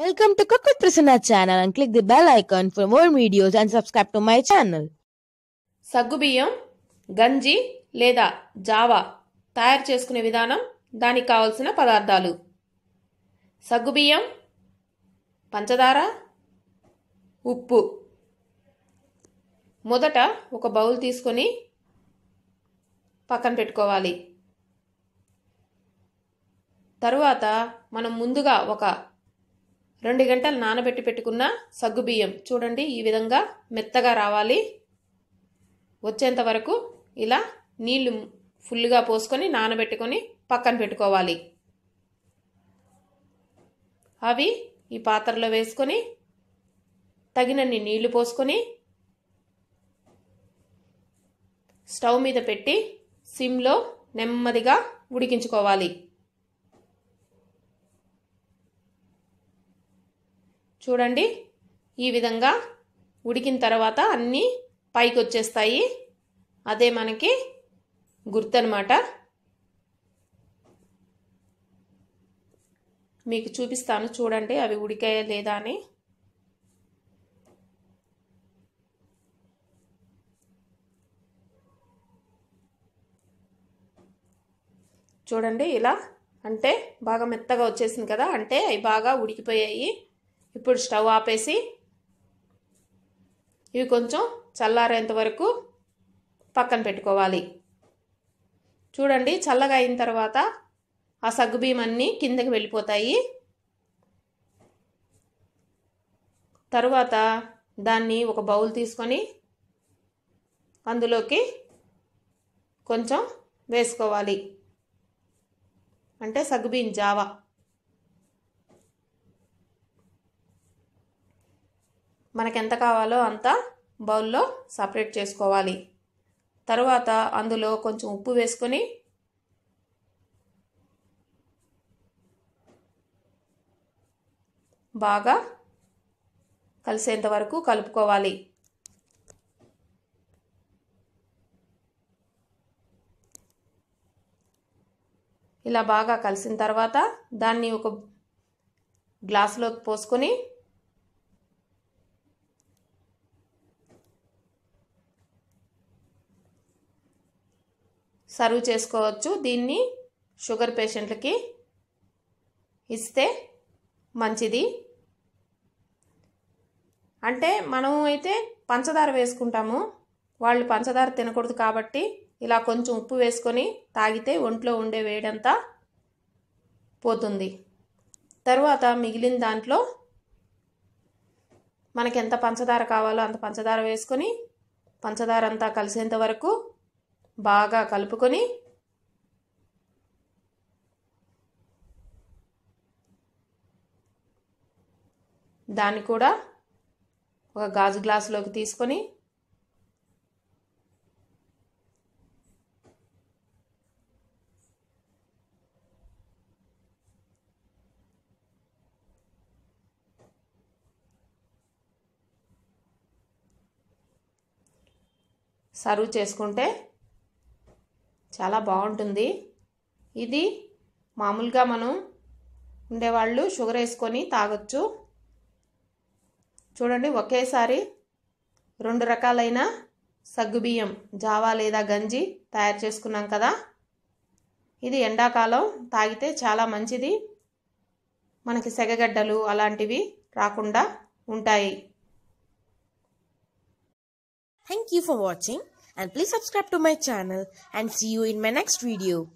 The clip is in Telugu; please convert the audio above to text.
Welcome to Cookut Prasanna channel and click the bell icon for more videos and subscribe to my channel. సగ్గుబియ్యం గంజి లేదా జావా తయారు చేసుకునే విధానం దానికి కావలసిన పదార్థాలు సగ్గుబియ్యం పంచదార ఉప్పు మొదట ఒక బౌల్ తీసుకొని పక్కన పెట్టుకోవాలి తరువాత మనం ముందుగా ఒక రెండు గంటలు నానబెట్టి పెట్టుకున్న సగ్గుబియ్యం చూడండి ఈ విధంగా మెత్తగా రావాలి వచ్చేంత వరకు ఇలా నీళ్లు ఫుల్గా పోసుకొని నానబెట్టుకొని పక్కన పెట్టుకోవాలి అవి ఈ పాత్రలో వేసుకొని తగినన్ని నీళ్లు పోసుకొని స్టవ్ మీద పెట్టి సిమ్లో నెమ్మదిగా ఉడికించుకోవాలి చూడండి ఈ విధంగా ఉడికిన తర్వాత అన్నీ పైకి వచ్చేస్తాయి అదే మనకి గుర్తనమాట మీకు చూపిస్తాను చూడండి అవి ఉడికాయా లేదా అని చూడండి ఇలా అంటే బాగా మెత్తగా వచ్చేసింది కదా అంటే అవి బాగా ఉడికిపోయాయి ఇప్పుడు స్టవ్ ఆపేసి ఇవి కొంచెం చల్లారేంత వరకు పక్కన పెట్టుకోవాలి చూడండి చల్లగా అయిన తర్వాత ఆ సగ్గు బియ్యమన్నీ కిందకి వెళ్ళిపోతాయి తరువాత దాన్ని ఒక బౌల్ తీసుకొని అందులోకి కొంచెం వేసుకోవాలి అంటే సగ్గుబీం జావా మనకెంత కావాలో అంత బౌల్లో సపరేట్ చేసుకోవాలి తర్వాత అందులో కొంచెం ఉప్పు వేసుకొని బాగా కలిసేంత వరకు కలుపుకోవాలి ఇలా బాగా కలిసిన తర్వాత దాన్ని ఒక గ్లాసులోకి పోసుకొని సర్వ్ చేసుకోవచ్చు దీన్ని షుగర్ పేషెంట్లకి ఇస్తే మంచిది అంటే మనం అయితే పంచదార వేసుకుంటాము వాళ్ళు పంచదార తినకూడదు కాబట్టి ఇలా కొంచెం ఉప్పు వేసుకొని తాగితే ఒంట్లో ఉండే వేడంతా పోతుంది తరువాత మిగిలిన దాంట్లో మనకి ఎంత పంచదార కావాలో అంత పంచదార వేసుకొని పంచదార అంతా కలిసేంత వరకు బాగా కలుపుకొని దాన్ని కూడా ఒక గాజు గ్లాసులోకి తీసుకొని సర్వ్ చేసుకుంటే చాలా బాగుంటుంది ఇది మామూలుగా మనం ఉండేవాళ్ళు షుగర్ వేసుకొని తాగొచ్చు చూడండి ఒకేసారి రెండు రకాలైన సగ్గుబియ్యం జావా లేదా గంజి తయారు చేసుకున్నాం కదా ఇది ఎండాకాలం తాగితే చాలా మంచిది మనకి సెగగడ్డలు అలాంటివి రాకుండా ఉంటాయి thank you for watching and please subscribe to my channel and see you in my next video.